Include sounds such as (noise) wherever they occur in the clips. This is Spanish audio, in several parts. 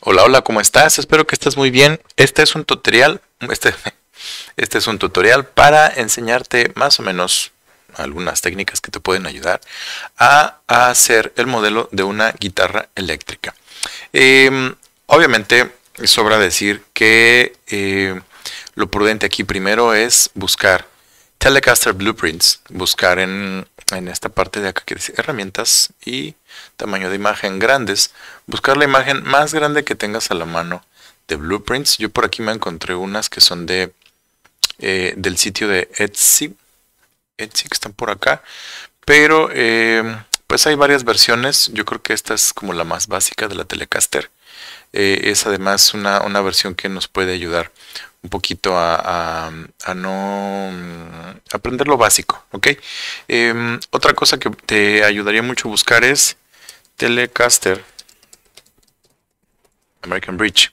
Hola, hola, ¿cómo estás? Espero que estés muy bien. Este es un tutorial, este, (laughs) este, es un tutorial para enseñarte más o menos algunas técnicas que te pueden ayudar a, hacer el modelo de una guitarra eléctrica. Em, obviamente, sobra decir que eh, lo prudente aquí primero es buscar Telecaster Blueprints, buscar en en esta parte de acá que dice herramientas y tamaño de imagen grandes, buscar la imagen más grande que tengas a la mano de blueprints. Yo por aquí me encontré unas que son de eh, del sitio de Etsy, Etsy que están por acá, pero eh, pues hay varias versiones. Yo creo que esta es como la más básica de la Telecaster. Eh, es además una, una versión que nos puede ayudar un poquito a, no mm, aprender lo básico, ¿ok? Em, otra cosa que te ayudaría mucho a buscar es Telecaster American Bridge.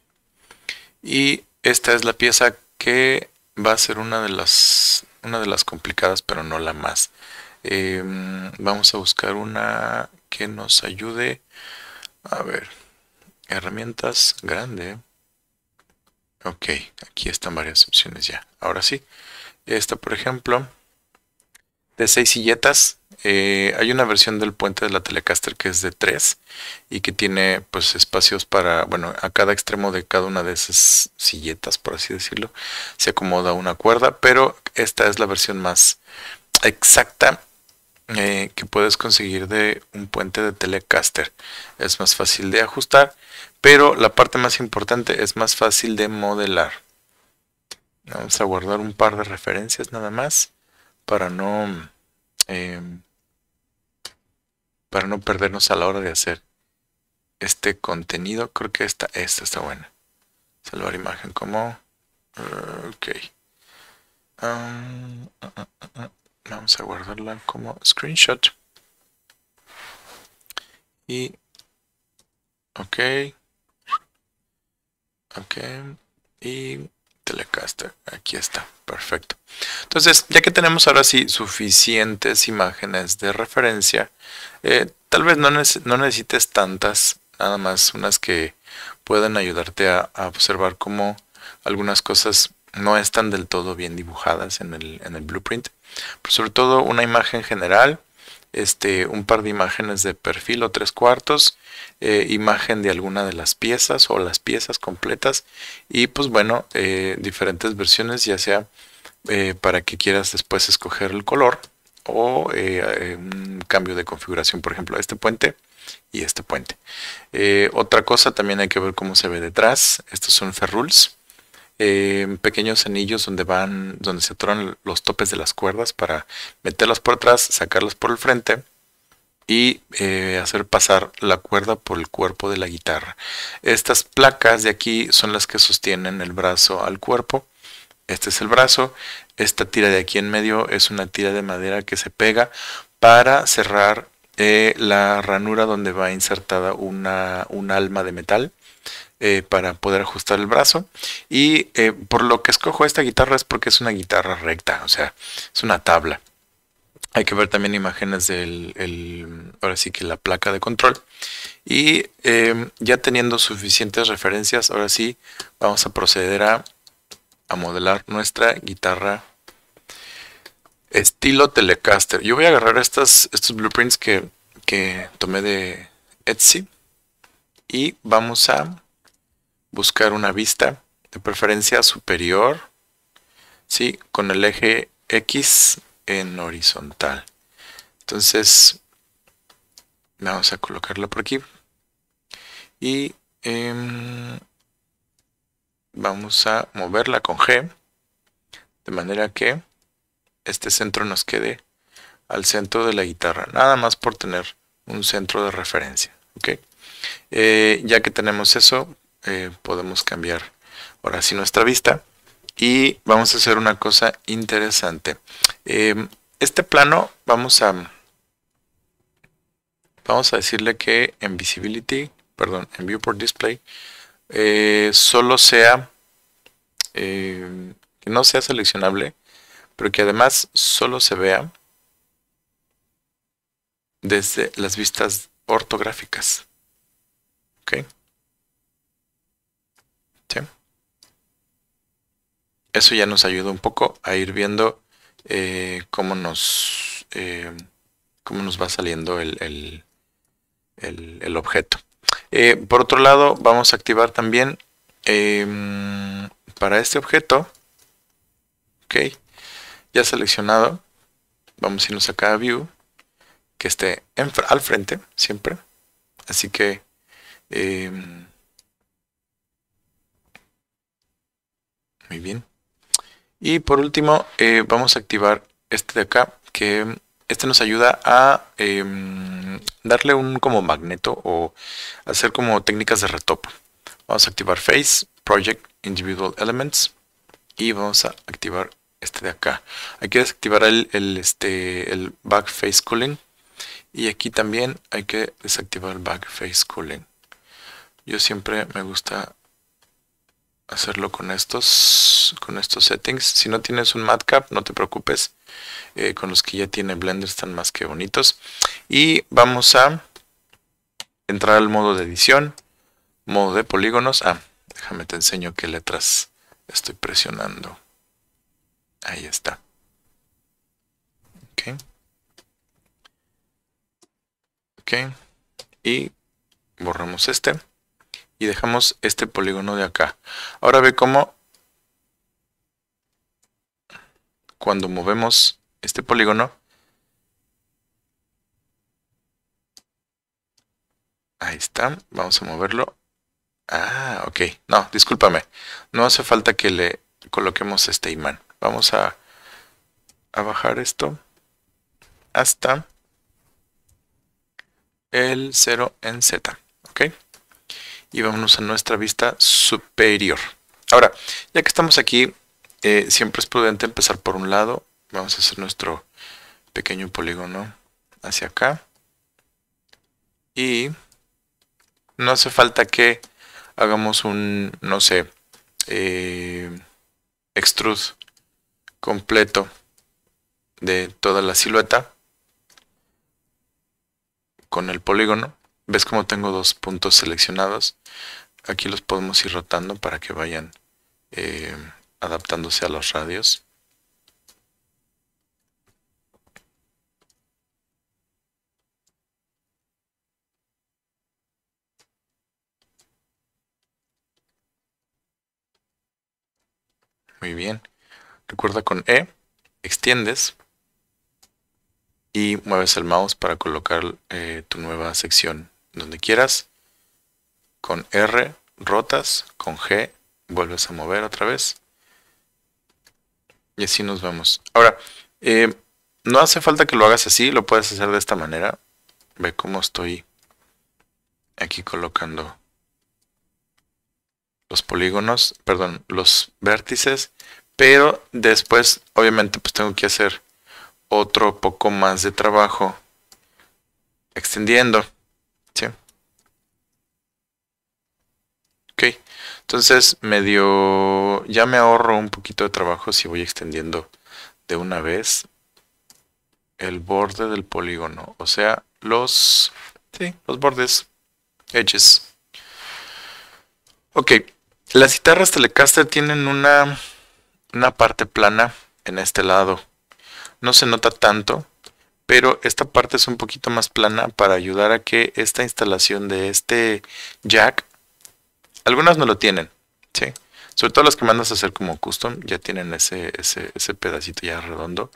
Y esta es la pieza que va a ser una de las, una de las complicadas, pero no la más. Em, vamos a buscar una que nos ayude. A ver, herramientas grande. Ok, aquí están varias opciones ya. Ahora sí. Esta, por ejemplo, de seis silletas. Eh, hay una versión del puente de la Telecaster que es de tres y que tiene pues espacios para, bueno, a cada extremo de cada una de esas silletas, por así decirlo, se acomoda una cuerda, pero esta es la versión más exacta eh, que puedes conseguir de un puente de Telecaster. Es más fácil de ajustar, pero la parte más importante es más fácil de modelar. Vamos a guardar un par de referencias nada más para no, em, para no perdernos a la hora de hacer este contenido. Creo que esta, esta está buena. Salvar imagen como... Ok. Ah, ah, ah, vamos a guardarla como screenshot y ok ok y telecaster aquí está perfecto entonces ya que tenemos ahora sí suficientes imágenes de referencia eh, tal vez no, necesites tantas nada más unas que puedan ayudarte a, a observar cómo algunas cosas no están del todo bien dibujadas en el, blueprint. sobre todo una imagen general, este, un par de imágenes de perfil o tres cuartos, eh, imagen de alguna de las piezas o las piezas completas y pues bueno, eh, diferentes versiones ya sea eh, para que quieras después escoger el color o un cambio de configuración, por ejemplo, este puente y este puente. otra cosa también hay que ver cómo se ve detrás, estos son ferrules Em, pequeños anillos donde van, donde se atoran los topes de las cuerdas para meterlas por atrás, sacarlas por el frente y eh, hacer pasar la cuerda por el cuerpo de la guitarra. Estas placas de aquí son las que sostienen el brazo al cuerpo. Este es el brazo. Esta tira de aquí en medio es una tira de madera que se pega para cerrar eh, la ranura donde va insertada una, un alma de metal eh, para poder ajustar el brazo. Y eh, por lo que escojo esta guitarra es porque es una guitarra recta, o sea, es una tabla. Hay que ver también imágenes del, ahora sí que la placa de control. Y em, ya teniendo suficientes referencias, ahora sí vamos a proceder a, modelar nuestra guitarra estilo Telecaster. Yo voy a agarrar estos blueprints que, que tomé de Etsy y vamos a buscar una vista de preferencia superior, ¿sí? con el eje X en horizontal. Entonces, vamos a colocarla por aquí. Y em, vamos a moverla con G, de manera que este centro nos quede al centro de la guitarra, nada más por tener un centro de referencia. ¿ok? Eh, ya que tenemos eso, eh, podemos cambiar ahora sí nuestra vista y vamos a hacer una cosa interesante. Em, este plano vamos a vamos a decirle que en visibility, perdón, en viewport display eh, solo sea em, que no sea seleccionable, pero que además solo se vea desde las vistas ortográficas. Eso ya nos ayuda un poco a ir viendo eh, cómo nos eh, cómo nos va saliendo el, objeto. Eh, por otro lado, vamos a activar también em, para este objeto. Ok. Ya seleccionado. Vamos a irnos acá a View. Que esté al frente siempre. Así que Em, muy bien. Y por último, eh, vamos a activar este de acá, que este nos ayuda a em, darle un como magneto o hacer como técnicas de retopo. Vamos a activar Face, Project, Individual Elements y vamos a activar este de acá. Hay que desactivar el, este, el Back Face Cooling y aquí también hay que desactivar el Back Face Cooling. Yo siempre me gusta hacerlo con estos, con estos settings. Si no tienes un matcap, no te preocupes. Eh, con los que ya tiene Blender están más que bonitos. Y vamos a entrar al modo de edición, modo de polígonos. Ah, déjame te enseño qué letras estoy presionando. Ahí está. Ok. Ok. Y borramos este y dejamos este polígono de acá. Ahora ve cómo cuando movemos este polígono, ahí está, vamos a moverlo. Ah, ok, no, discúlpame, no hace falta que le coloquemos este imán. Vamos a, a bajar esto hasta el 0 en Z, ok y vámonos a nuestra vista superior. Ahora, ya que estamos aquí, eh, siempre es prudente empezar por un lado. Vamos a hacer nuestro pequeño polígono hacia acá. Y no hace falta que hagamos un, no sé, eh, extrude completo de toda la silueta con el polígono ves como tengo dos puntos seleccionados aquí los podemos ir rotando para que vayan eh, adaptándose a los radios Muy bien. Recuerda con E, extiendes y mueves el mouse para colocar eh, tu nueva sección donde quieras, con R rotas, con G vuelves a mover otra vez. Y así nos vamos. Ahora, eh, no hace falta que lo hagas así, lo puedes hacer de esta manera. Ve cómo estoy aquí colocando los polígonos, perdón, los vértices. Pero después, obviamente, pues tengo que hacer otro poco más de trabajo extendiendo. Ok, entonces medio ya me ahorro un poquito de trabajo si voy extendiendo de una vez el borde del polígono, o sea, los, los bordes, edges. Ok, las guitarras Telecaster tienen una, una parte plana en este lado. No se nota tanto, pero esta parte es un poquito más plana para ayudar a que esta instalación de este jack algunas no lo tienen, ¿sí? Sobre todo las que mandas a hacer como custom, ya tienen ese, pedacito ya redondo.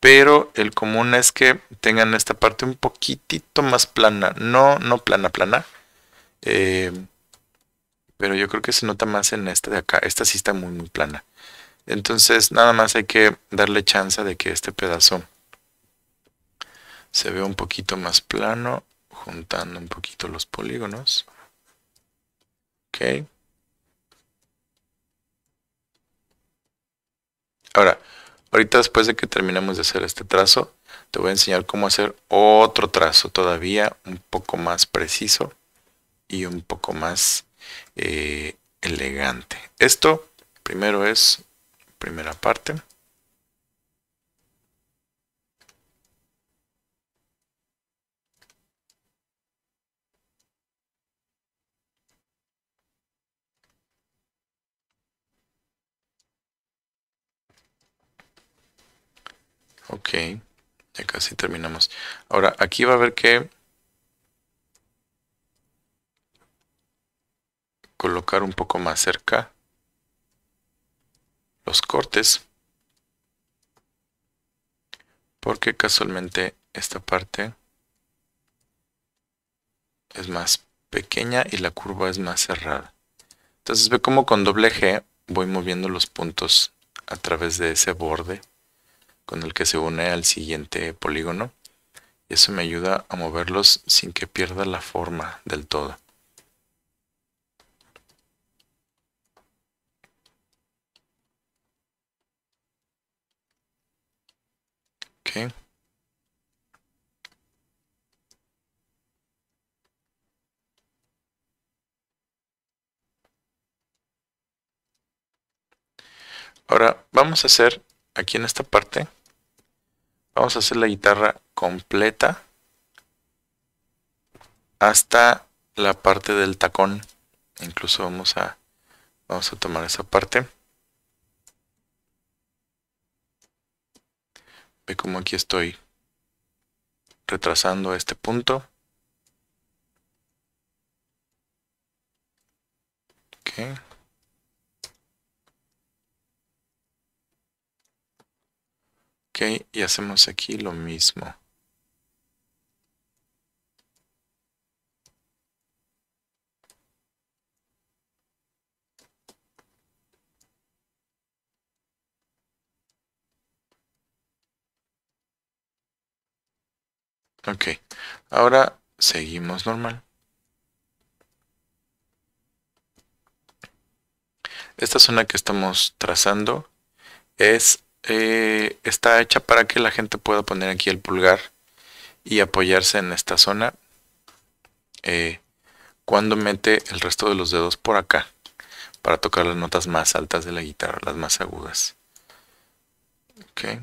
Pero el común es que tengan esta parte un poquitito más plana. No, no plana, plana. Eh, pero yo creo que se nota más en esta de acá. Esta sí está muy, muy plana. Entonces nada más hay que darle chance de que este pedazo se vea un poquito más plano, juntando un poquito los polígonos. Ahora, ahorita después de que terminemos de hacer este trazo, te voy a enseñar cómo hacer otro trazo todavía un poco más preciso y un poco más eh, elegante. Esto primero es primera parte. Ok, ya casi terminamos. Ahora, aquí va a haber que colocar un poco más cerca los cortes. Porque casualmente esta parte es más pequeña y la curva es más cerrada. Entonces ve como con doble G voy moviendo los puntos a través de ese borde con el que se une al siguiente polígono. Y eso me ayuda a moverlos sin que pierda la forma del todo. Okay. Ahora vamos a hacer aquí en esta parte vamos a hacer la guitarra completa hasta la parte del tacón incluso vamos a vamos a tomar esa parte ve como aquí estoy retrasando este punto Ok, y hacemos aquí lo mismo. Ok, ahora seguimos normal. Esta zona que estamos trazando es eh, está hecha para que la gente pueda poner aquí el pulgar y apoyarse en esta zona eh, cuando mete el resto de los dedos por acá para tocar las notas más altas de la guitarra, las más agudas. Okay.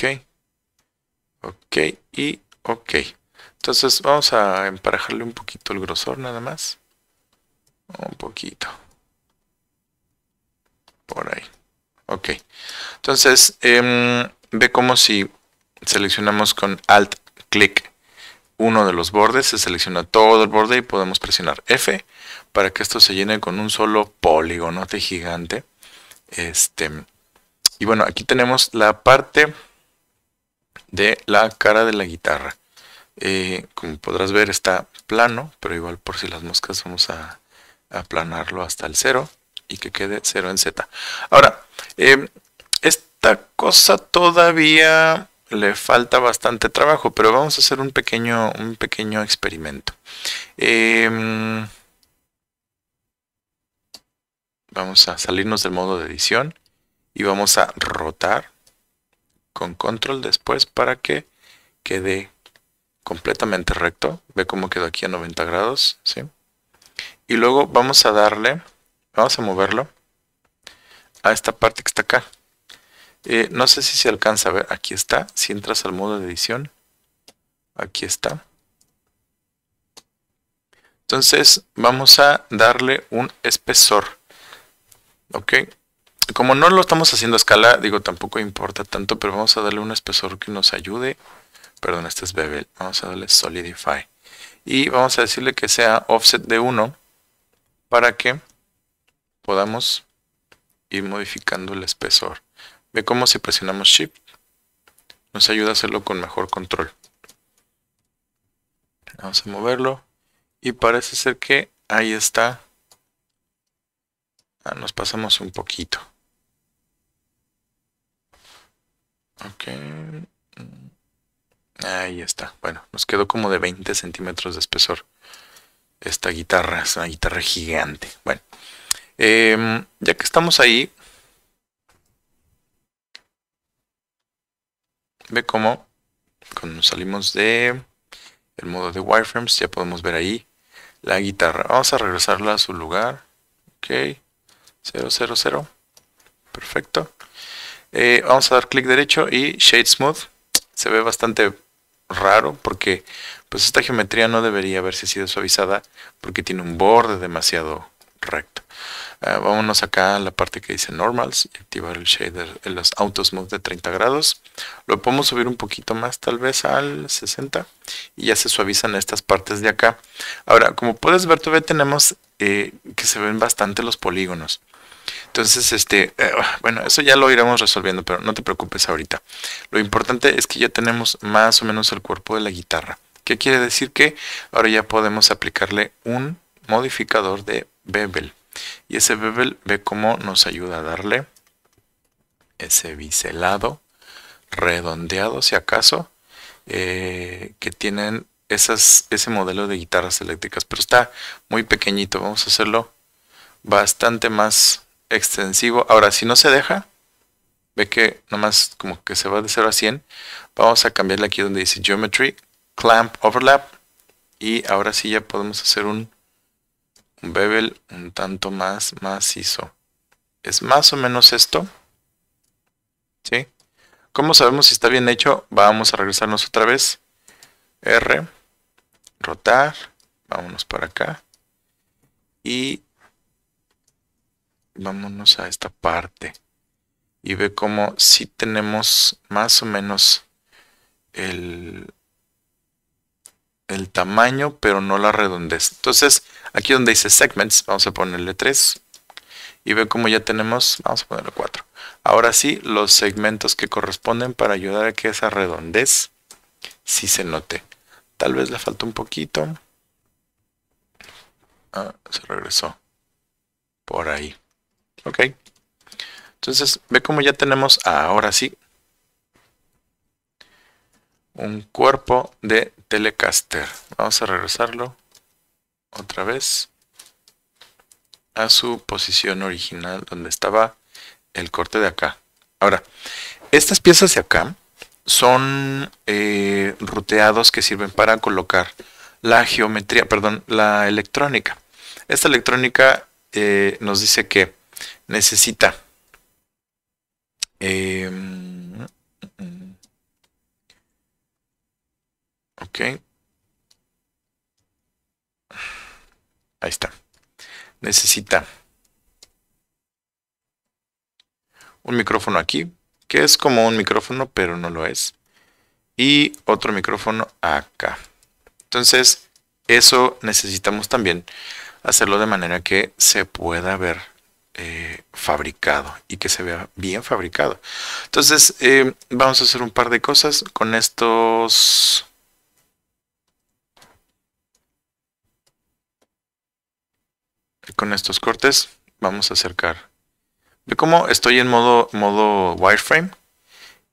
ok, ok y ok. Entonces vamos a emparejarle un poquito el grosor nada más. Un poquito. Por ahí. Ok. Entonces, em, ve como si seleccionamos con Alt clic uno de los bordes, se selecciona todo el borde y podemos presionar F para que esto se llene con un solo polígono gigante. Este, y bueno, aquí tenemos la parte de la cara de la guitarra. Eh, como podrás ver está plano, pero igual por si las moscas vamos a aplanarlo hasta el 0 y que quede 0 en Z. Ahora, eh, esta cosa todavía le falta bastante trabajo, pero vamos a hacer un pequeño, un pequeño experimento. Em, vamos a salirnos del modo de edición y vamos a rotar con control después para que quede completamente recto. Ve cómo quedó aquí a 90 grados, ¿sí? Y luego vamos a darle, vamos a moverlo a esta parte que está acá. Eh, no sé si se alcanza a ver, aquí está, si entras al modo de edición, aquí está. Entonces vamos a darle un espesor. Ok, como no lo estamos haciendo a escala, digo, tampoco importa tanto, pero vamos a darle un espesor que nos ayude. Perdón, este es bevel. Vamos a darle solidify. Y vamos a decirle que sea offset de 1 para que podamos ir modificando el espesor. Ve cómo si presionamos Shift nos ayuda a hacerlo con mejor control. Vamos a moverlo. Y parece ser que ahí está. Ah, nos pasamos un poquito. Ok. Ahí está. Bueno, nos quedó como de 20 centímetros de espesor. Esta guitarra es una guitarra gigante. Bueno, em, ya que estamos ahí, ve cómo cuando salimos de el modo de wireframes ya podemos ver ahí la guitarra. Vamos a regresarla a su lugar. Ok, 0, Perfecto. Eh, vamos a dar clic derecho y Shade Smooth. Se ve bastante raro porque pues esta geometría no debería haberse sido suavizada porque tiene un borde demasiado recto. Ah, vámonos acá a la parte que dice Normals y activar el shader en eh, los Auto Smooth de 30 grados. Lo podemos subir un poquito más, tal vez al 60. Y ya se suavizan estas partes de acá. Ahora, como puedes ver, todavía tenemos eh, que se ven bastante los polígonos. Entonces, este, eh, bueno, eso ya lo iremos resolviendo, pero no te preocupes ahorita. Lo importante es que ya tenemos más o menos el cuerpo de la guitarra. ¿Qué quiere decir? Que ahora ya podemos aplicarle un modificador de bevel. Y ese bevel ve cómo nos ayuda a darle ese biselado redondeado, si acaso, eh, que tienen esas, ese modelo de guitarras eléctricas. Pero está muy pequeñito, vamos a hacerlo bastante más extensivo. Ahora, si no se deja, ve que nomás como que se va de 0 a 100. Vamos a cambiarle aquí donde dice Geometry, Clamp Overlap. Y ahora sí ya podemos hacer un, bevel un tanto más macizo. Es más o menos esto. ¿Sí? ¿Cómo sabemos si está bien hecho? Vamos a regresarnos otra vez. R, rotar, vámonos para acá. Y vámonos a esta parte y ve cómo si sí tenemos más o menos el, el tamaño, pero no la redondez. Entonces, aquí donde dice segments, vamos a ponerle 3. Y ve cómo ya tenemos, vamos a ponerle 4. Ahora sí, los segmentos que corresponden para ayudar a que esa redondez sí se note. Tal vez le falta un poquito. Ah, se regresó. Por ahí. Ok. Entonces, ve cómo ya tenemos ahora sí un cuerpo de Telecaster. Vamos a regresarlo otra vez a su posición original donde estaba el corte de acá. Ahora, estas piezas de acá son eh, ruteados que sirven para colocar la geometría, perdón, la electrónica. Esta electrónica eh, nos dice que necesita. Em, ok. Ahí está. Necesita un micrófono aquí, que es como un micrófono, pero no lo es. Y otro micrófono acá. Entonces, eso necesitamos también hacerlo de manera que se pueda ver eh, fabricado y que se vea bien fabricado. Entonces, eh, vamos a hacer un par de cosas con estos... Con estos cortes vamos a acercar. Ve cómo estoy en modo, modo wireframe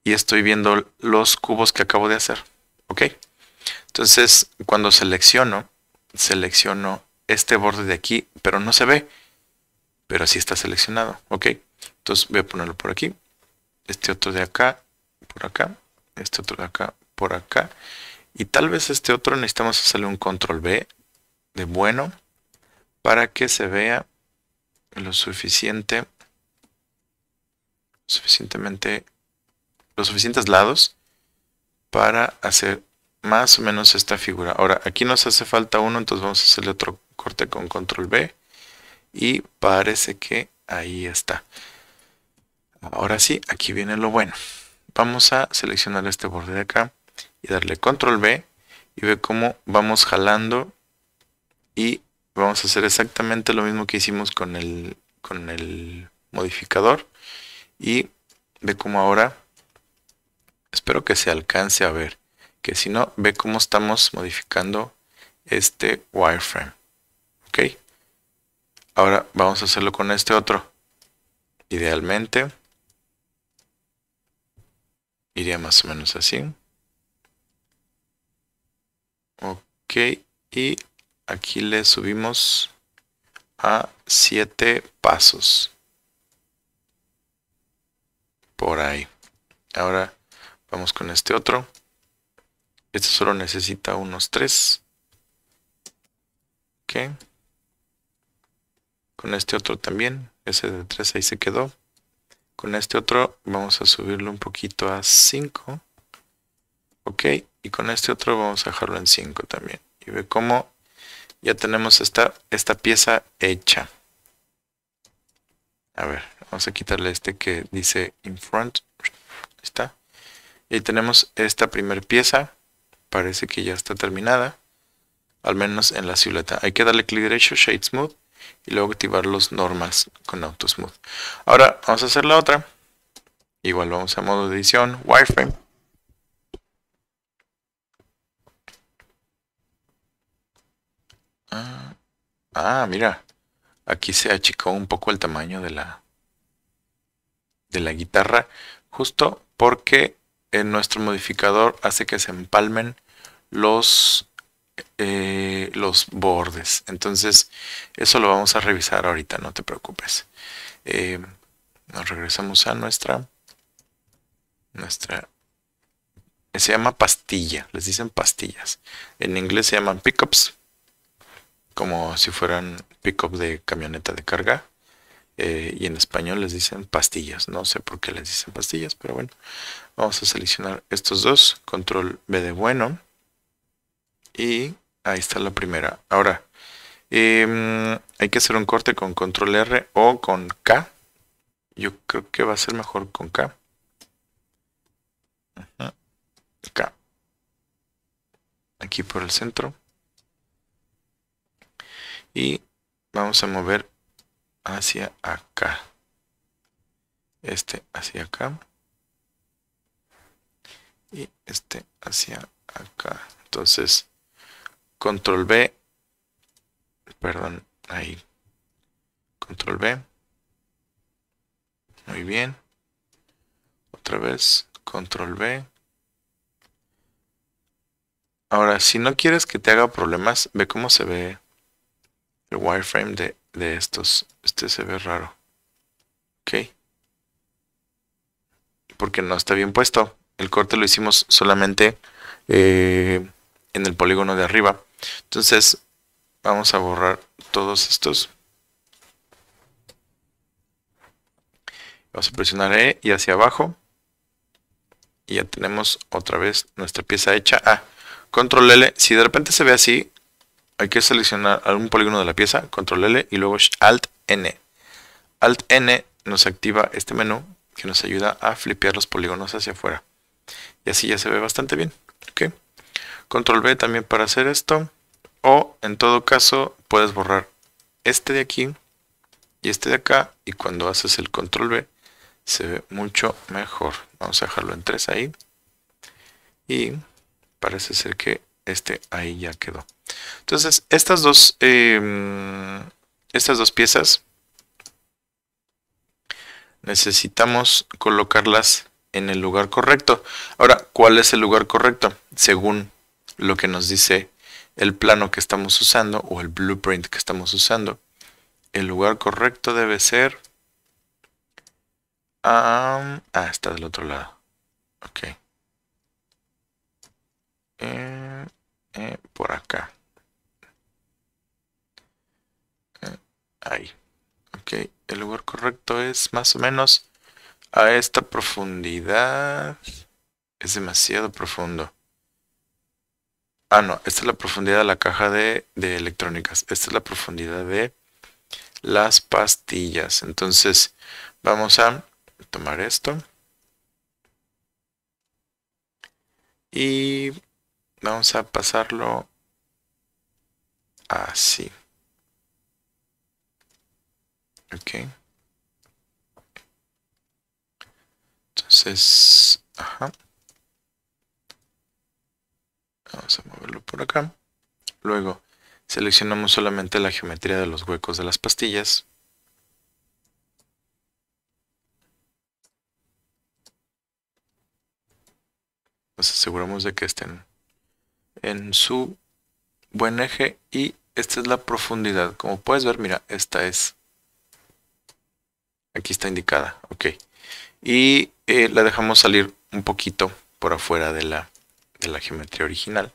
y estoy viendo los cubos que acabo de hacer. ¿Ok? Entonces, cuando selecciono, selecciono este borde de aquí, pero no se ve pero así está seleccionado. Ok, entonces voy a ponerlo por aquí, este otro de acá, por acá, este otro de acá, por acá. Y tal vez este otro necesitamos hacerle un control B de bueno para que se vea lo suficiente, suficientemente, los suficientes lados para hacer más o menos esta figura. Ahora, aquí nos hace falta uno, entonces vamos a hacerle otro corte con control B y parece que ahí está. Ahora sí, aquí viene lo bueno. Vamos a seleccionar este borde de acá y darle control B y ve cómo vamos jalando y vamos a hacer exactamente lo mismo que hicimos con el, con el modificador y ve cómo ahora espero que se alcance a ver que si no ve cómo estamos modificando este wireframe ok Ahora vamos a hacerlo con este otro. Idealmente. Iría más o menos así. Ok. Y aquí le subimos a 7 pasos. Por ahí. Ahora vamos con este otro. Este solo necesita unos 3. Ok. Con este otro también, ese de 3 ahí se quedó. Con este otro vamos a subirlo un poquito a 5. Ok, y con este otro vamos a dejarlo en 5 también. Y ve cómo ya tenemos esta, esta pieza hecha. A ver, vamos a quitarle este que dice in front. Ahí está. Y tenemos esta primer pieza. Parece que ya está terminada. Al menos en la silueta. Hay que darle clic derecho, Shade Smooth y luego activar los normas con AutoSmooth. Ahora vamos a hacer la otra. Igual vamos a modo de edición, wireframe. Ah, ah, mira, aquí se achicó un poco el tamaño de la de la guitarra, justo porque en nuestro modificador hace que se empalmen los eh, los bordes. Entonces, eso lo vamos a revisar ahorita, no te preocupes. Eh, nos regresamos a nuestra... Nuestra... Se llama pastilla, les dicen pastillas. En inglés se llaman pickups, como si fueran pickup de camioneta de carga. Eh, y en español les dicen pastillas. No sé por qué les dicen pastillas, pero bueno. Vamos a seleccionar estos dos. Control B de bueno. Y ahí está la primera. Ahora, em, hay que hacer un corte con control R o con K. Yo creo que va a ser mejor con K. Ajá. K. Aquí por el centro. Y vamos a mover hacia acá. Este hacia acá. Y este hacia acá. Entonces, Control B. Perdón, ahí. Control B. Muy bien. Otra vez, control B. Ahora, si no quieres que te haga problemas, ve cómo se ve el wireframe de, de estos. Este se ve raro. Ok. Porque no está bien puesto. El corte lo hicimos solamente eh, en el polígono de arriba. Entonces, vamos a borrar todos estos. Vamos a presionar E y hacia abajo. Y ya tenemos otra vez nuestra pieza hecha. a ah, control L. Si de repente se ve así, hay que seleccionar algún polígono de la pieza, control L y luego Alt N. Alt N nos activa este menú que nos ayuda a flipear los polígonos hacia afuera. Y así ya se ve bastante bien. ¿ok? Control B también para hacer esto. O en todo caso puedes borrar este de aquí y este de acá. Y cuando haces el control B se ve mucho mejor. Vamos a dejarlo en 3 ahí. Y parece ser que este ahí ya quedó. Entonces estas dos, em, estas dos piezas necesitamos colocarlas en el lugar correcto. Ahora, ¿cuál es el lugar correcto? Según lo que nos dice el plano que estamos usando o el blueprint que estamos usando. El lugar correcto debe ser... Um, ah, está del otro lado. Ok. Eh, eh, por acá. Eh, ahí. Ok, el lugar correcto es más o menos a esta profundidad. Es demasiado profundo. Ah, no, esta es la profundidad de la caja de, electrónicas. Esta es la profundidad de las pastillas. Entonces, vamos a tomar esto. Y vamos a pasarlo así. Ok. Entonces, ajá. Vamos a moverlo por acá. Luego seleccionamos solamente la geometría de los huecos de las pastillas. Nos aseguramos de que estén en su buen eje y esta es la profundidad. Como puedes ver, mira, esta es. Aquí está indicada, ok. Y eh, la dejamos salir un poquito por afuera de la la geometría original.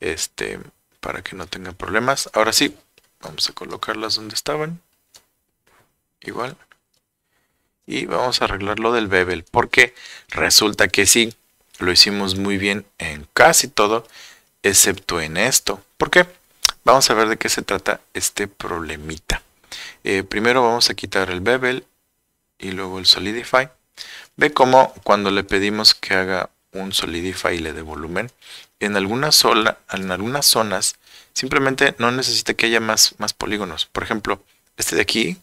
Este, para que no tenga problemas. Ahora sí, vamos a colocarlas donde estaban. Igual. Y vamos a arreglar lo del bevel, porque resulta que sí, lo hicimos muy bien en casi todo, excepto en esto. ¿Por qué? Vamos a ver de qué se trata este problemita. Eh, primero vamos a quitar el bevel y luego el solidify. Ve cómo cuando le pedimos que haga un solidify de volumen. En algunas, en algunas zonas simplemente no necesita que haya más, más polígonos. Por ejemplo, este de aquí,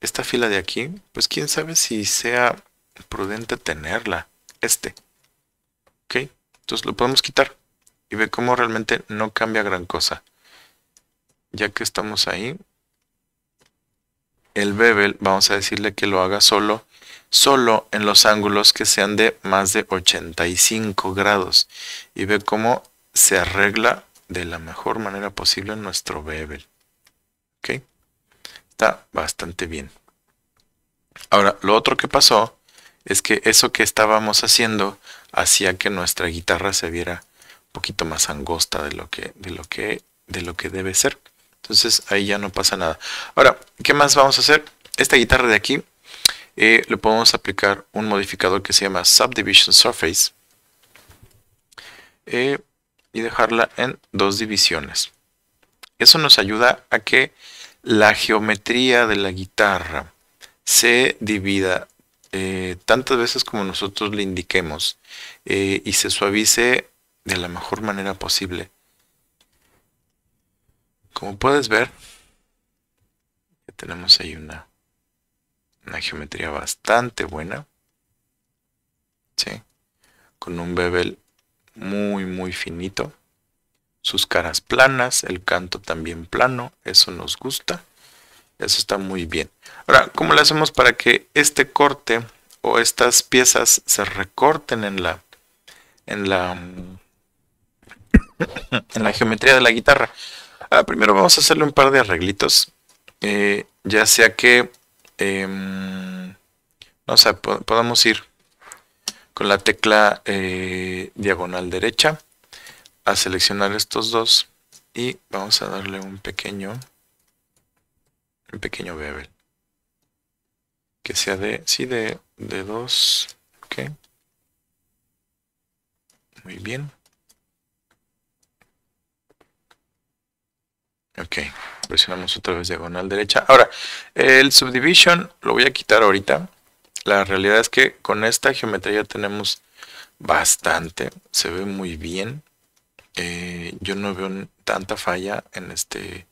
esta fila de aquí, pues quién sabe si sea prudente tenerla. Este. ¿Ok? Entonces lo podemos quitar. Y ve cómo realmente no cambia gran cosa. Ya que estamos ahí, el bevel, vamos a decirle que lo haga solo, solo en los ángulos que sean de más de 85 grados. Y ve cómo se arregla de la mejor manera posible nuestro bevel. Está bastante bien. Ahora, lo otro que pasó es que eso que estábamos haciendo hacía que nuestra guitarra se viera un poquito más angosta de lo que, de lo que debe ser. Entonces ahí ya no pasa nada. Ahora, ¿qué más vamos a hacer? Esta guitarra de aquí eh, le podemos aplicar un modificador que se llama Subdivision Surface eh, y dejarla en dos divisiones. Eso nos ayuda a que la geometría de la guitarra se divida eh, tantas veces como nosotros le indiquemos y se suavice de la mejor manera posible. Como puedes ver, tenemos ahí una, una geometría bastante buena. ¿sí? Con un bebel muy, muy finito. Sus caras planas, el canto también plano, eso nos gusta. Eso está muy bien. Ahora, ¿cómo le hacemos para que este corte o estas piezas se recorten en la en la en la geometría de la guitarra? Ah, primero vamos a hacerle un par de arreglitos. Eh, ya sea que... Em, no podamos ir con la tecla eh, diagonal derecha a seleccionar estos dos y vamos a darle un pequeño un pequeño bevel que sea de sí de de dos ok muy bien Ok, presionamos otra vez diagonal derecha. Ahora, el subdivision lo voy a quitar ahorita. La realidad es que con esta geometría tenemos bastante. Se ve muy bien. Eh, yo no veo tanta falla en este,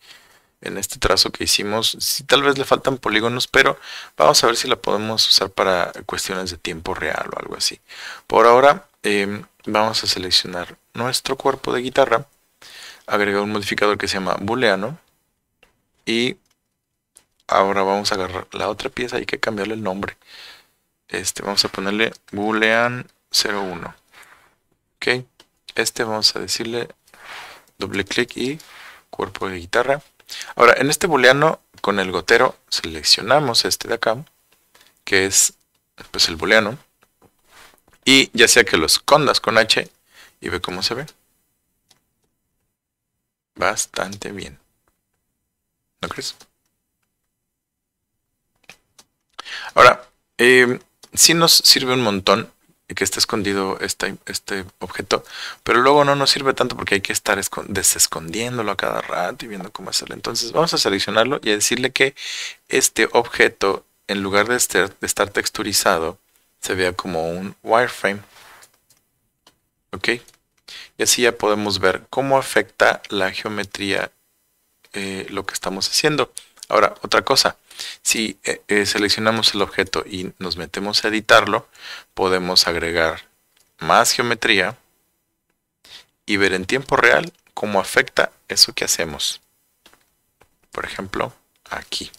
en este trazo que hicimos. Si tal vez le faltan polígonos, pero vamos a ver si la podemos usar para cuestiones de tiempo real o algo así. Por ahora, em, vamos a seleccionar nuestro cuerpo de guitarra agrega un modificador que se llama booleano y ahora vamos a agarrar la otra pieza hay que cambiarle el nombre este vamos a ponerle boolean 01 ok este vamos a decirle doble clic y cuerpo de guitarra ahora en este booleano con el gotero seleccionamos este de acá que es pues el booleano y ya sea que lo escondas con h y ve cómo se ve bastante bien. ¿No crees? Ahora, si em, sí nos sirve un montón que esté escondido este, este objeto, pero luego no nos sirve tanto porque hay que estar desescondiéndolo a cada rato y viendo cómo hacerlo. Entonces vamos a seleccionarlo y a decirle que este objeto, en lugar de, de estar texturizado, se vea como un wireframe. ¿Ok? Y así ya podemos ver cómo afecta la geometría eh, lo que estamos haciendo. Ahora, otra cosa, si eh, eh, seleccionamos el objeto y nos metemos a editarlo, podemos agregar más geometría y ver en tiempo real cómo afecta eso que hacemos. Por ejemplo, aquí.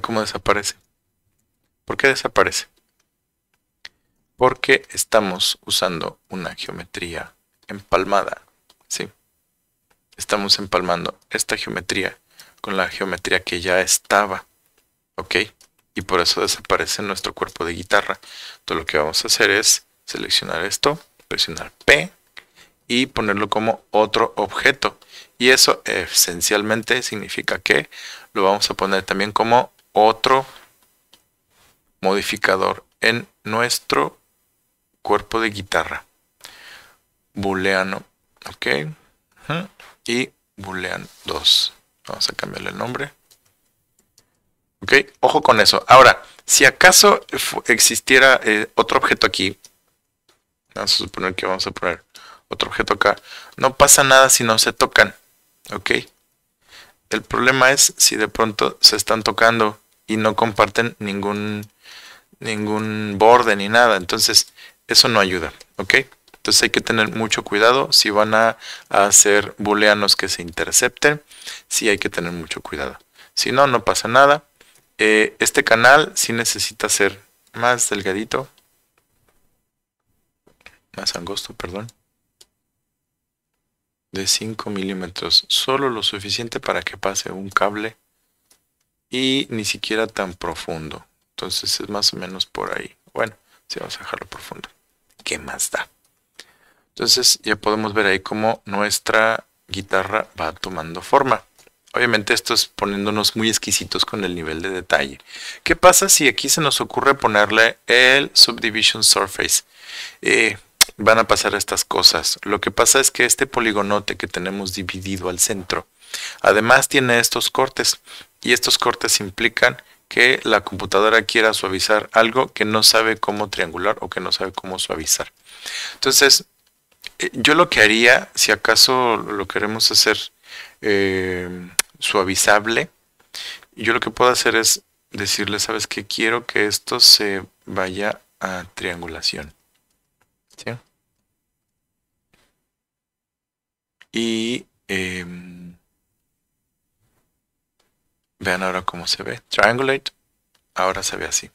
cómo desaparece. ¿Por qué desaparece? Porque estamos usando una geometría empalmada. Sí. Estamos empalmando esta geometría con la geometría que ya estaba. ¿Ok? Y por eso desaparece nuestro cuerpo de guitarra. Todo lo que vamos a hacer es seleccionar esto, presionar P y ponerlo como otro objeto. Y eso esencialmente significa que lo vamos a poner también como otro modificador en nuestro cuerpo de guitarra. Booleano, ok. Y boolean 2. Vamos a cambiarle el nombre. Ok, ojo con eso. Ahora, si acaso existiera eh, otro objeto aquí, vamos a suponer que vamos a poner otro objeto acá, no pasa nada si no se tocan. Ok. El problema es si de pronto se están tocando y no comparten ningún, ningún borde ni nada. Entonces, eso no ayuda, ¿ok? Entonces hay que tener mucho cuidado si van a, hacer booleanos que se intercepten. Sí hay que tener mucho cuidado. Si no, no pasa nada. Eh, este canal sí necesita ser más delgadito. Más angosto, perdón. De 5 milímetros. Solo lo suficiente para que pase un cable y ni siquiera tan profundo. Entonces es más o menos por ahí. Bueno, si vamos a dejarlo profundo. ¿Qué más da? Entonces ya podemos ver ahí cómo nuestra guitarra va tomando forma. Obviamente esto es poniéndonos muy exquisitos con el nivel de detalle. ¿Qué pasa si aquí se nos ocurre ponerle el Subdivision Surface? Eh, van a pasar estas cosas. Lo que pasa es que este poligonote que tenemos dividido al centro, además tiene estos cortes y estos cortes implican que la computadora quiera suavizar algo que no sabe cómo triangular o que no sabe cómo suavizar. Entonces, eh, yo lo que haría, si acaso lo queremos hacer eh, suavizable, yo lo que puedo hacer es decirle, ¿sabes qué? Quiero que esto se vaya a triangulación. ¿Sí? Y... Em, Vean ahora cómo se ve. Triangulate ahora se ve así.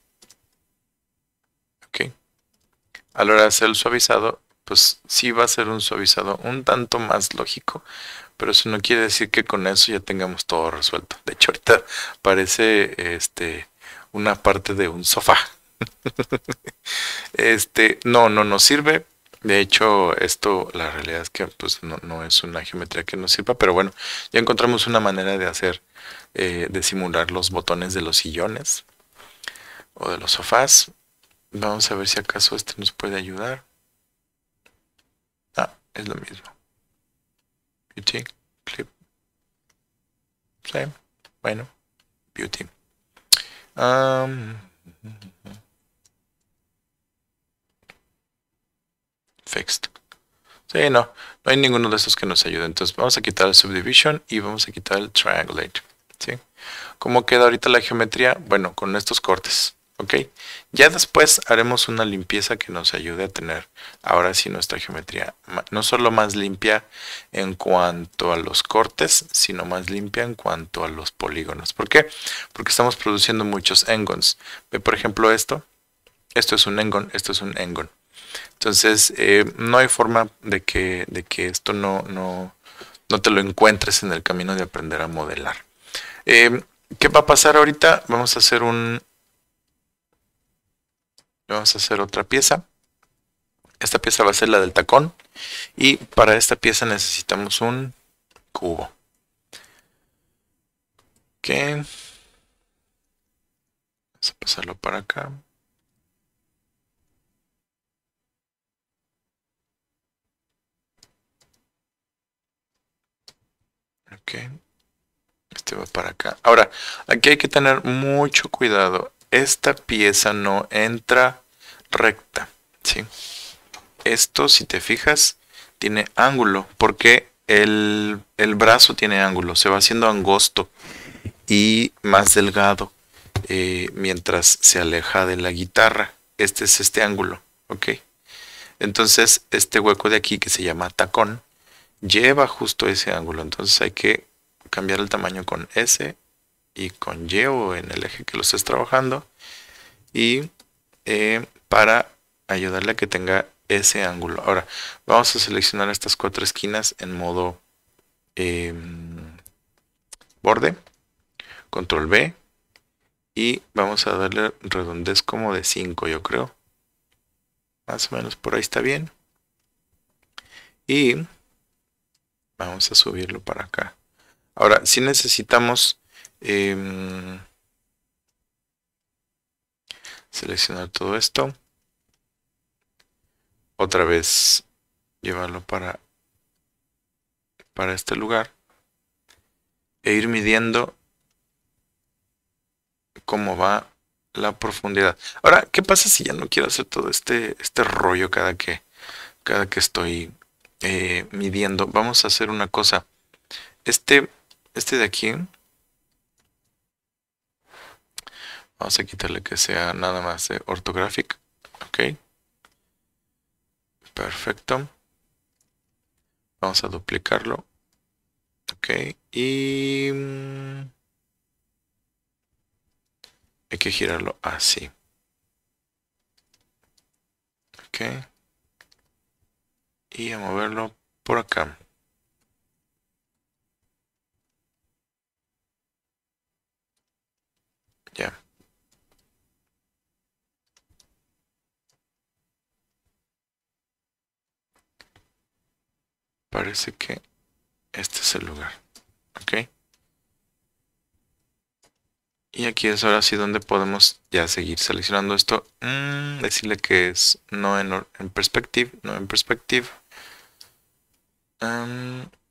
Ok. A la hora de hacer el suavizado, pues sí va a ser un suavizado un tanto más lógico, pero eso no quiere decir que con eso ya tengamos todo resuelto. De hecho, ahorita parece este una parte de un sofá. (laughs) este, no, no nos sirve de hecho, esto, la realidad es que pues, no, es una geometría que nos sirva, pero bueno, ya encontramos una manera de hacer, eh, de simular los botones de los sillones o de los sofás. Vamos a ver si acaso este nos puede ayudar. Ah, es lo mismo. Beauty, clip. Same. Bueno, beauty. Um, fixed. Sí, no, no hay ninguno de estos que nos ayude. Entonces vamos a quitar el subdivision y vamos a quitar el triangulate. ¿sí? ¿Cómo queda ahorita la geometría? Bueno, con estos cortes. ¿ok? Ya después haremos una limpieza que nos ayude a tener ahora sí nuestra geometría no solo más limpia en cuanto a los cortes, sino más limpia en cuanto a los polígonos. ¿Por qué? Porque estamos produciendo muchos engons. Ve por ejemplo esto. Esto es un engon, esto es un engon. Entonces, eh, no hay forma de que, de que esto no, no, no, te lo encuentres en el camino de aprender a modelar. Eh, ¿Qué va a pasar ahorita? Vamos a hacer un... Vamos a hacer otra pieza. Esta pieza va a ser la del tacón. Y para esta pieza necesitamos un cubo. Ok. Vamos a pasarlo para acá. Este va para acá. Ahora, aquí hay que tener mucho cuidado. Esta pieza no entra recta. ¿sí? Esto, si te fijas, tiene ángulo. Porque el, brazo tiene ángulo. Se va haciendo angosto y más delgado eh, mientras se aleja de la guitarra. Este es este ángulo. Entonces, este hueco de aquí que se llama tacón lleva justo ese ángulo. Entonces hay que cambiar el tamaño con S y con Y o en el eje que lo estés trabajando. Y eh, para ayudarle a que tenga ese ángulo. Ahora, vamos a seleccionar estas cuatro esquinas en modo em, borde. Control B. Y vamos a darle redondez como de 5, yo creo. Más o menos por ahí está bien. Y Vamos a subirlo para acá. Ahora, si necesitamos em, seleccionar todo esto. Otra vez llevarlo para, para este lugar. E ir midiendo cómo va la profundidad. Ahora, ¿qué pasa si ya no quiero hacer todo este, este rollo cada que, cada que estoy eh, midiendo. Vamos a hacer una cosa. Este, este de aquí. Vamos a quitarle que sea nada más eh, Ok. Perfecto. Vamos a duplicarlo. Ok. Y... Mm, hay que girarlo así. Ok y a moverlo por acá. Ya. Parece que este es el lugar. okay y aquí es ahora sí donde podemos ya seguir seleccionando esto. Mm, decirle que es no en, perspective, no en perspective.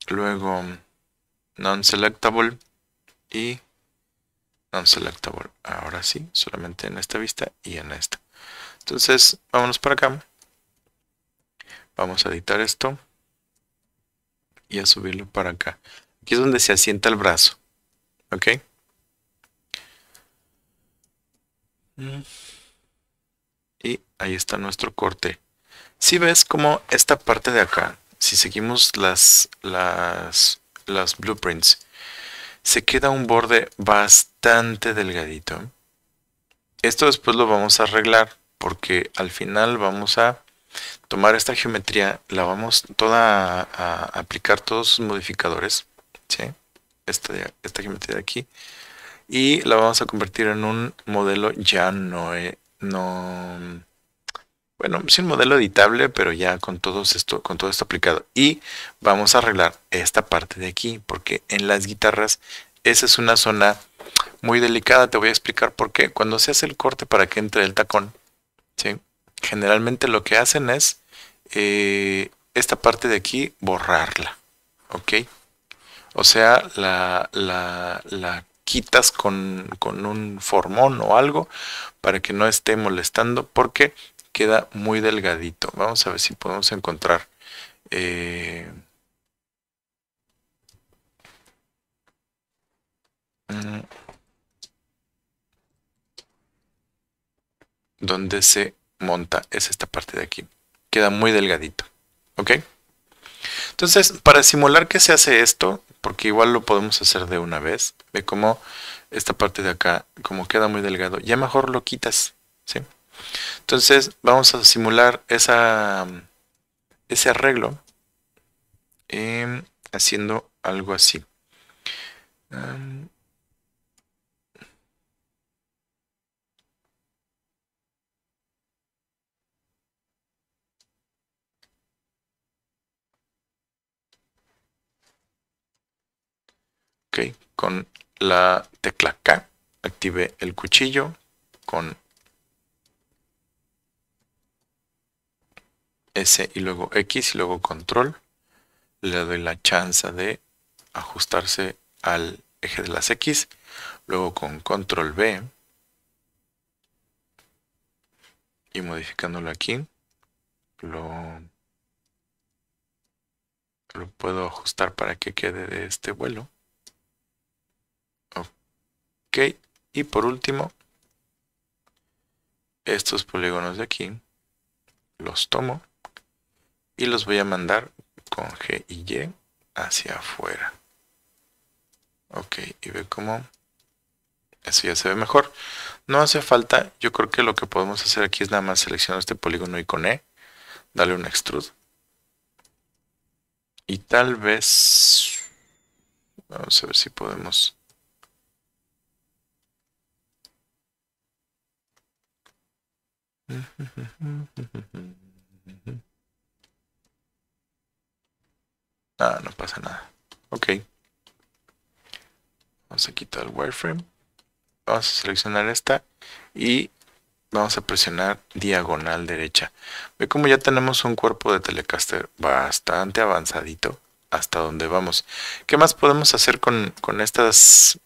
luego non-selectable y non-selectable. Ahora sí, solamente en esta vista y en esta. Entonces, vámonos para acá. Vamos a editar esto y a subirlo para acá. Aquí es donde se asienta el brazo. ¿Ok? Y ahí está nuestro corte. Si ves como esta parte de acá, si seguimos las, las, las blueprints, se queda un borde bastante delgadito. Esto después lo vamos a arreglar porque al final vamos a tomar esta geometría, la vamos toda a, aplicar todos sus modificadores. Esta, esta geometría de aquí y la vamos a convertir en un modelo ya no, eh, no bueno, sí un modelo editable, pero ya con todo esto, con todo esto aplicado. Y vamos a arreglar esta parte de aquí, porque en las guitarras esa es una zona muy delicada. Te voy a explicar por qué. Cuando se hace el corte para que entre el tacón, generalmente lo que hacen es eh, esta parte de aquí borrarla. ¿Ok? O sea, la, la, la quitas con, un formón o algo para que no esté molestando porque queda muy delgadito. Vamos a ver si podemos encontrar. Eh, mm, donde se monta es esta parte de aquí queda muy delgadito ok entonces, para simular que se hace esto, porque igual lo podemos hacer de una vez, ve cómo esta parte de acá, como queda muy delgado, ya mejor lo quitas, ¿sí? Entonces, vamos a simular ese arreglo em, haciendo algo así. Con la tecla K active el cuchillo con S y luego X y luego control. Le doy la chance de ajustarse al eje de las X. Luego con control B y modificándolo aquí lo puedo ajustar para que quede de este vuelo. Ok, y por último, estos polígonos de aquí, los tomo y los voy a mandar con G y Y hacia afuera. Ok, y ve como, eso ya se ve mejor. No hace falta, yo creo que lo que podemos hacer aquí es nada más seleccionar este polígono y con E, darle un extrude. Y tal vez, vamos a ver si podemos Ah, no pasa nada. Ok. Vamos a quitar el wireframe. Vamos a seleccionar esta y vamos a presionar diagonal derecha. Ve como ya tenemos un cuerpo de Telecaster bastante avanzadito hasta donde vamos. ¿Qué más podemos hacer con, con estas,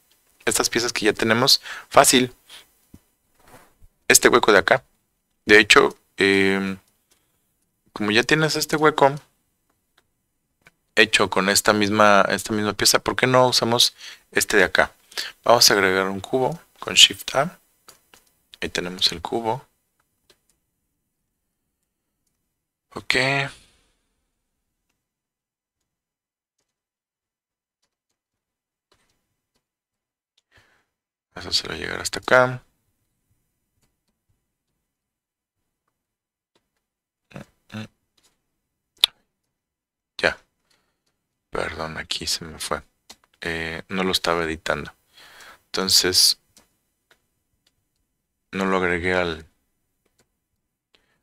estas piezas que ya tenemos? Fácil. Este hueco de acá de hecho, em, como ya tienes este hueco hecho con esta misma, esta misma pieza, ¿por qué no usamos este de acá? Vamos a agregar un cubo con Shift A. Ahí tenemos el cubo. Ok. Vamos a llegar hasta acá. Perdón, aquí se me fue. Eh, no lo estaba editando. Entonces, no lo agregué al,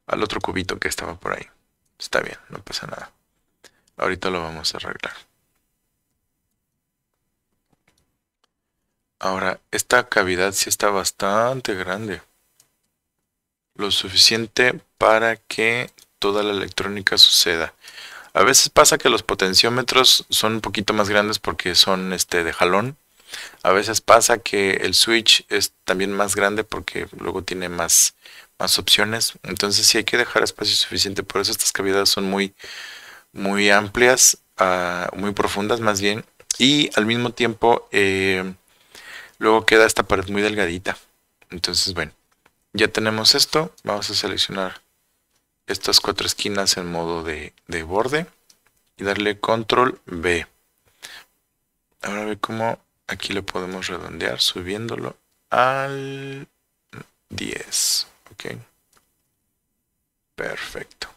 al otro cubito que estaba por ahí. Está bien, no pasa nada. Ahorita lo vamos a arreglar. Ahora, esta cavidad sí está bastante grande. Lo suficiente para que toda la electrónica suceda. A veces pasa que los potenciómetros son un poquito más grandes porque son este de jalón. A veces pasa que el switch es también más grande porque luego tiene más, más opciones. Entonces sí hay que dejar espacio suficiente. Por eso estas cavidades son muy, muy amplias, ah, muy profundas más bien. Y al mismo tiempo eh, luego queda esta pared muy delgadita. Entonces, bueno, ya tenemos esto. Vamos a seleccionar estas cuatro esquinas en modo de, borde y darle control B. Ahora ve cómo aquí lo podemos redondear subiéndolo al 10. Ok. Perfecto.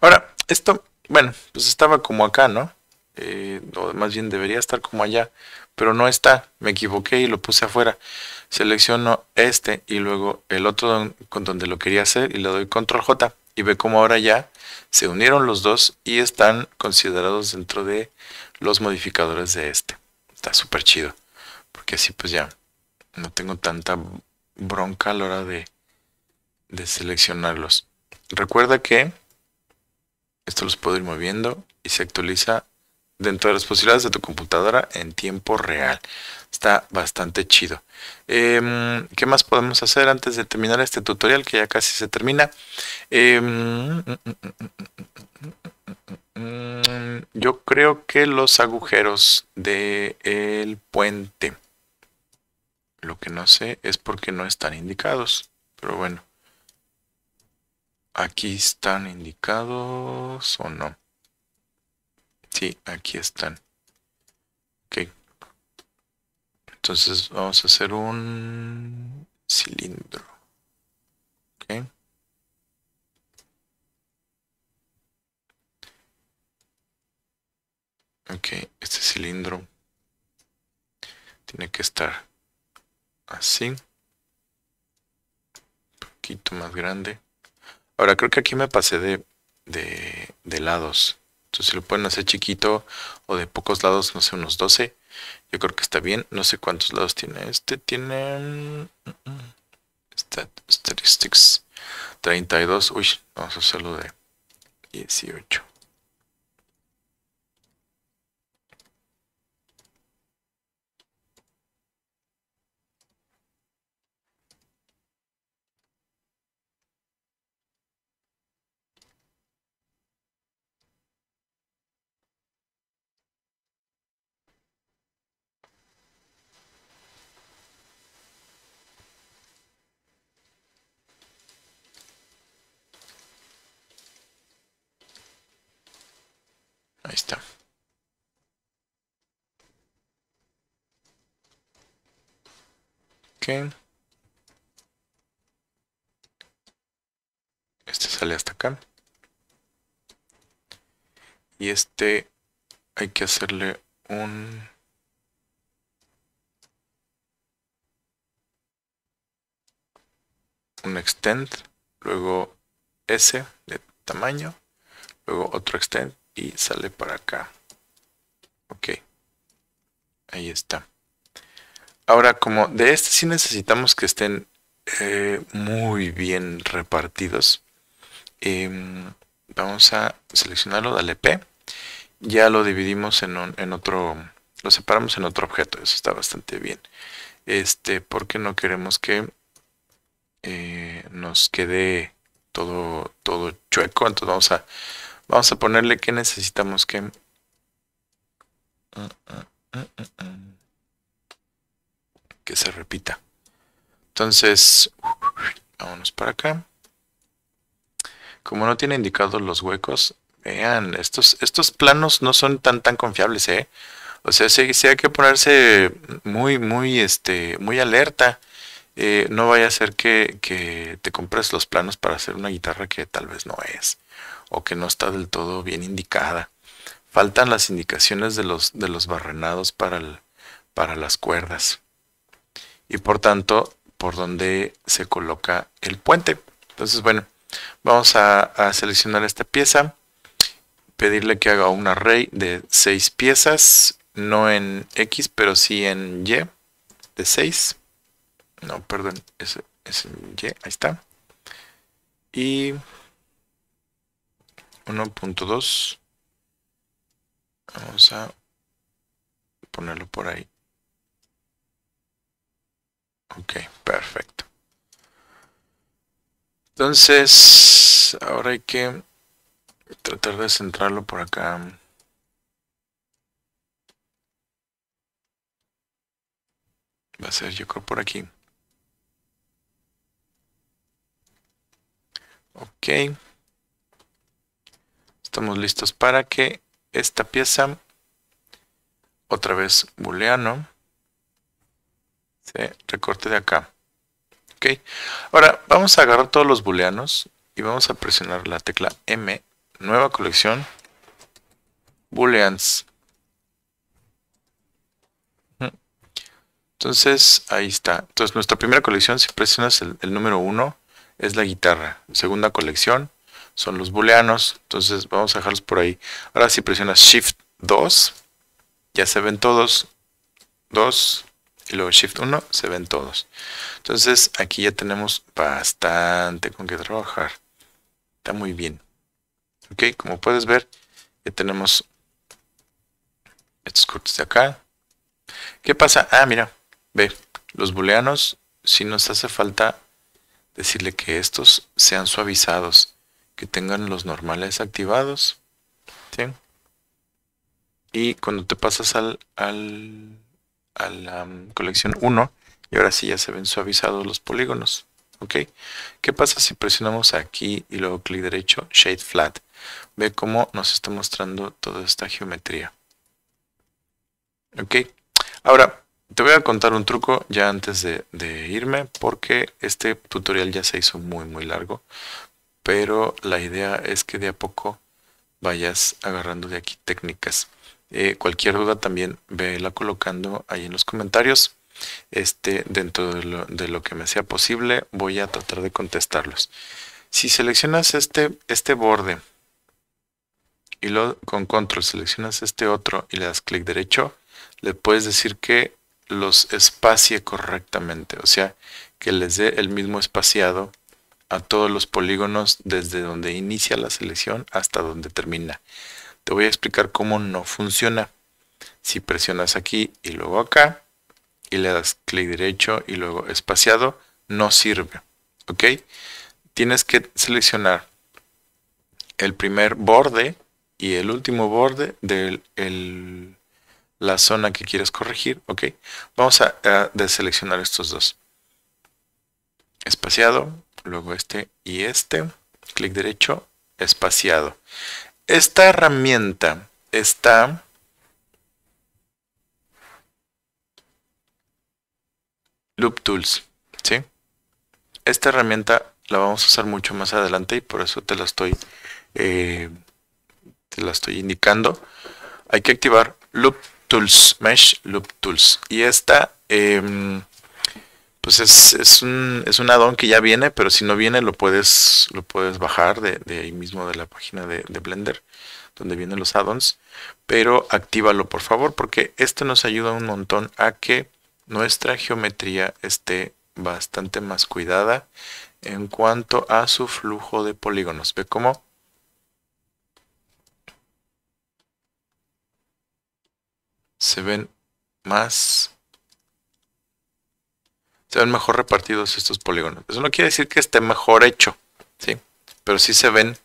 Ahora, esto, bueno, pues estaba como acá, ¿no? Eh, o más bien debería estar como allá pero no está, me equivoqué y lo puse afuera. Selecciono este y luego el otro con donde lo quería hacer y le doy control J y ve cómo ahora ya se unieron los dos y están considerados dentro de los modificadores de este. Está súper chido, porque así pues ya no tengo tanta bronca a la hora de, de seleccionarlos. Recuerda que esto los puedo ir moviendo y se actualiza dentro de las posibilidades de tu computadora en tiempo real. Está bastante chido. Em, ¿Qué más podemos hacer antes de terminar este tutorial que ya casi se termina? Em, yo creo que los agujeros del puente. Lo que no sé es por qué no están indicados. Pero bueno. Aquí están indicados o no. Sí, aquí están. Ok. Entonces vamos a hacer un cilindro. Ok. Ok, este cilindro tiene que estar así. Un poquito más grande. Ahora creo que aquí me pasé de, de, de lados. Entonces, si lo pueden hacer chiquito o de pocos lados, no sé, unos 12, yo creo que está bien. No sé cuántos lados tiene. Este tiene... Mm, mm, statistics. 32. Uy, vamos a hacerlo de 18. está. Este sale hasta acá. Y este hay que hacerle un... Un extend, luego ese de tamaño, luego otro extend y sale para acá. Ok. Ahí está. Ahora, como de este sí necesitamos que estén eh, muy bien repartidos. Em, vamos a seleccionarlo, dale P. Ya lo dividimos en, en otro, lo separamos en otro objeto. Eso está bastante bien. Este, porque no queremos que eh, nos quede todo, todo chueco. Entonces vamos a Vamos a ponerle que necesitamos que... Que se repita. Entonces, vámonos para acá. Como no tiene indicados los huecos, vean, estos, estos planos no son tan, tan confiables, ¿eh? O sea, si hay que ponerse muy, muy, este, muy alerta. Eh, no vaya a ser que, te compres los planos para hacer una guitarra que tal vez no es o que no está del todo bien indicada. Faltan las indicaciones de los, de los barrenados para, para las cuerdas. Y por tanto, por donde se coloca el puente. Entonces, bueno, vamos a, seleccionar esta pieza. Pedirle que haga un array de 6 piezas. No en X, pero sí en Y. De 6. No, perdón, es en Y. Ahí está. Y 1.2. Vamos a ponerlo por ahí. Ok, perfecto. Entonces, ahora hay que tratar de centrarlo por acá. Va a ser yo creo por aquí. Ok estamos listos para que esta pieza, otra vez booleano, se recorte de acá. Ok, ahora vamos a agarrar todos los booleanos y vamos a presionar la tecla M, nueva colección, booleans. Entonces, ahí está. Entonces, nuestra primera colección, si presionas el, el número 1, es la guitarra. Segunda colección, son los booleanos. Entonces vamos a dejarlos por ahí. Ahora si presionas Shift 2, ya se ven todos. 2 y luego Shift 1, se ven todos. Entonces aquí ya tenemos bastante con que trabajar. Está muy bien. Ok, como puedes ver, ya tenemos estos cortes de acá. ¿Qué pasa? Ah, mira, ve, los booleanos, si nos hace falta decirle que estos sean suavizados que tengan los normales activados. Y cuando te pasas al, al a la um, colección 1, y ahora sí ya se ven suavizados los polígonos. ¿Ok? ¿Qué pasa si presionamos aquí y luego clic derecho, Shade Flat? Ve cómo nos está mostrando toda esta geometría. ¿Ok? Ahora, te voy a contar un truco ya antes de, de irme porque este tutorial ya se hizo muy muy largo pero la idea es que de a poco vayas agarrando de aquí técnicas. Eh, cualquier duda también vela colocando ahí en los comentarios. Este, dentro de lo, que me sea posible, voy a tratar de contestarlos. Si seleccionas este, este borde y lo, con control seleccionas este otro y le das clic derecho, le puedes decir que los espacie correctamente, o sea, que les dé el mismo espaciado a todos los polígonos desde donde inicia la selección hasta donde termina. Te voy a explicar cómo no funciona. Si presionas aquí y luego acá y le das clic derecho y luego espaciado, no sirve. ¿Ok? Tienes que seleccionar el primer borde y el último borde de la zona que quieres corregir. ¿Ok? Vamos a, a deseleccionar estos dos. Espaciado, luego este y este, clic derecho, espaciado. Esta herramienta está... Loop Tools, ¿sí? Esta herramienta la vamos a usar mucho más adelante y por eso te la estoy, eh, te la estoy indicando. Hay que activar Loop Tools, Mesh Loop Tools. Y esta... Em, pues es, es, un, es que ya viene, pero si no viene lo puedes, lo puedes bajar de, ahí mismo de la página de, Blender, donde vienen los addons. Pero actívalo por favor, porque esto nos ayuda un montón a que nuestra geometría esté bastante más cuidada en cuanto a su flujo de polígonos. ¿Ve cómo? Se ven más se ven mejor repartidos estos polígonos. Eso no quiere decir que esté mejor hecho, ¿sí? Pero sí se ven,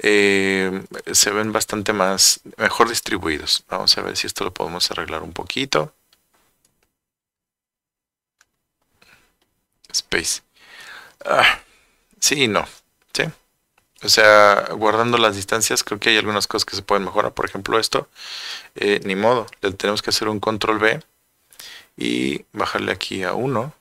eh, se ven bastante más, mejor distribuidos. Vamos a ver si esto lo podemos arreglar un poquito. Space. Ah, sí y no, O sea, guardando las distancias, creo que hay algunas cosas que se pueden mejorar. Por ejemplo, esto, eh, ni modo, le tenemos que hacer un control B y bajarle aquí a 1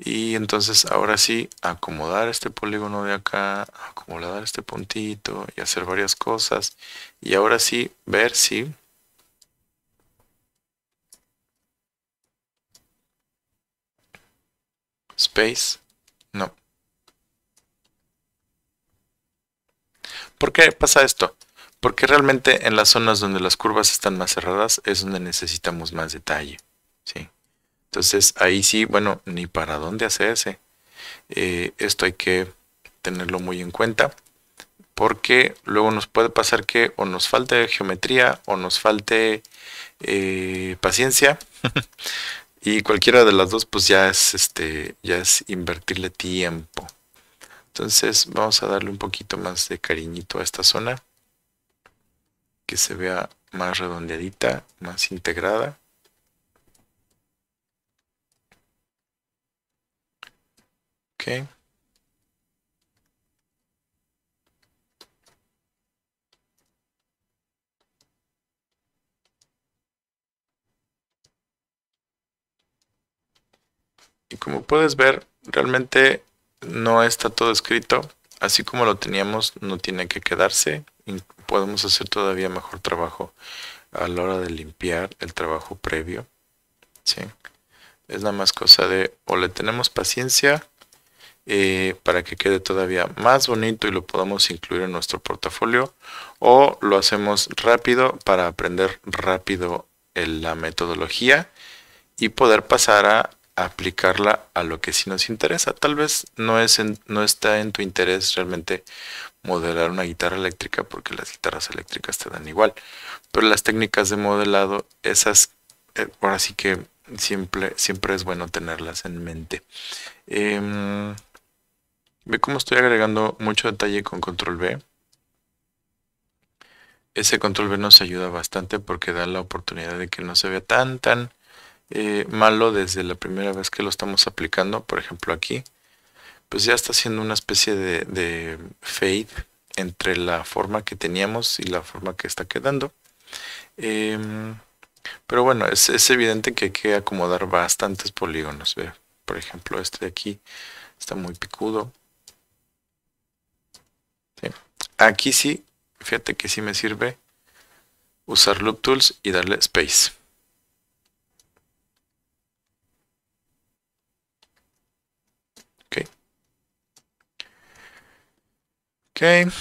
y entonces ahora sí, acomodar este polígono de acá, acomodar este puntito y hacer varias cosas. Y ahora sí, ver si... Space. No. ¿Por qué pasa esto? Porque realmente en las zonas donde las curvas están más cerradas es donde necesitamos más detalle. ¿sí? Entonces ahí sí, bueno, ni para dónde hacerse. Eh, esto hay que tenerlo muy en cuenta porque luego nos puede pasar que o nos falte geometría o nos falte eh, paciencia (laughs) y cualquiera de las dos pues ya es este ya es invertirle tiempo entonces vamos a darle un poquito más de cariñito a esta zona que se vea más redondeadita más integrada Y como puedes ver, realmente no está todo escrito. Así como lo teníamos, no tiene que quedarse. podemos hacer todavía mejor trabajo a la hora de limpiar el trabajo previo. ¿Sí? Es nada más cosa de o le tenemos paciencia eh, para que quede todavía más bonito y lo podamos incluir en nuestro portafolio o lo hacemos rápido para aprender rápido la metodología y poder pasar a aplicarla a lo que sí nos interesa. Tal vez no, es no está en tu interés realmente modelar una guitarra eléctrica porque las guitarras eléctricas te dan igual. Pero las técnicas de modelado, esas, eh, ahora sí que siempre, siempre es bueno tenerlas en mente. Em, Ve cómo estoy agregando mucho detalle con control B. Ese control B nos ayuda bastante porque da la oportunidad de que no se vea tan tan eh, malo desde la primera vez que lo estamos aplicando. Por ejemplo aquí, pues ya está haciendo una especie de, fade entre la forma que teníamos y la forma que está quedando. Em, pero bueno, es, evidente que hay que acomodar bastantes polígonos. Por ejemplo, este de aquí está muy picudo. Aquí sí, fíjate que sí me sirve usar Loop Tools y darle Space. Ok. Ok.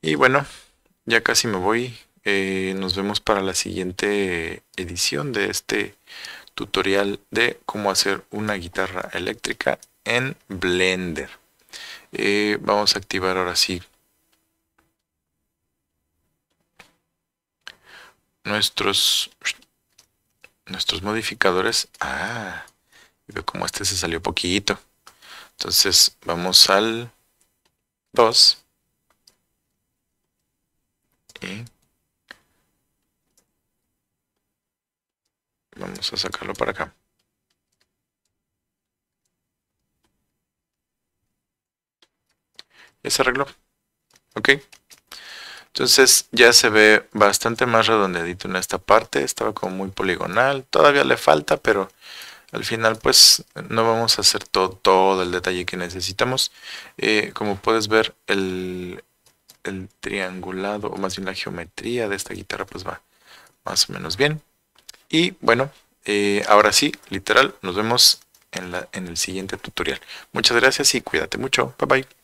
Y bueno, ya casi me voy. Eh, nos vemos para la siguiente edición de este tutorial de cómo hacer una guitarra eléctrica en Blender. Eh, vamos a activar ahora sí nuestros nuestros modificadores. Ah, veo como este se salió poquito. Entonces vamos al 2. Y vamos a sacarlo para acá. Ya se arregló. Ok. Entonces ya se ve bastante más redondeadito en esta parte. Estaba como muy poligonal. Todavía le falta, pero al final pues no vamos a hacer todo, el detalle que necesitamos. Eh, como puedes ver, el, triangulado o más bien la geometría de esta guitarra pues va más o menos bien. Y bueno, eh, ahora sí, literal, nos vemos en el siguiente tutorial. Muchas gracias y cuídate mucho. Bye bye.